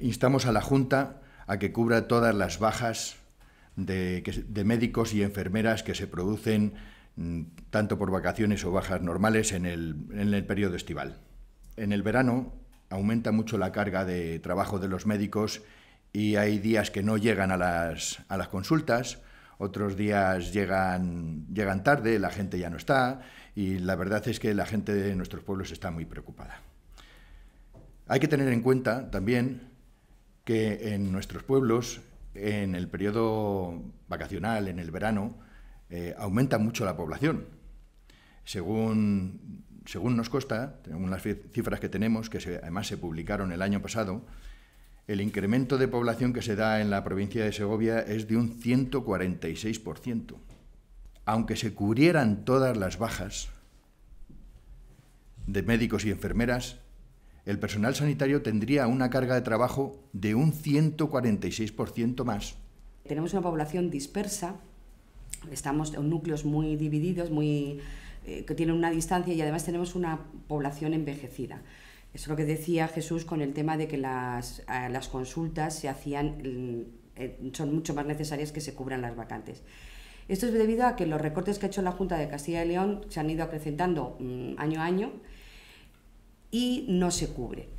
Instamos a la Junta a que cubra todas las bajas de, médicos y enfermeras que se producen mm, tanto por vacaciones o bajas normales en el, periodo estival. En el verano aumenta mucho la carga de trabajo de los médicos y hay días que no llegan a las, consultas, otros días llegan, llegan tarde, la gente ya no está y la verdad es que la gente de nuestros pueblos está muy preocupada. Hay que tener en cuenta también que en nuestros pueblos, en el periodo vacacional, en el verano, eh, aumenta mucho la población. Según, nos consta, según las cifras que tenemos, que además se publicaron el año pasado, el incremento de población que se da en la provincia de Segovia es de un 146%. Aunque se cubrieran todas las bajas de médicos y enfermeras, el personal sanitario tendría una carga de trabajo de un 146% más. Tenemos una población dispersa, estamos en núcleos muy divididos, muy, eh, que tienen una distancia y además tenemos una población envejecida. Eso es lo que decía Jesús con el tema de que las, eh, consultas se hacían, mm, eh, son mucho más necesarias que se cubran las vacantes. Esto es debido a que los recortes que ha hecho la Junta de Castilla y León se han ido acrecentando mm, año a año y no se cubre.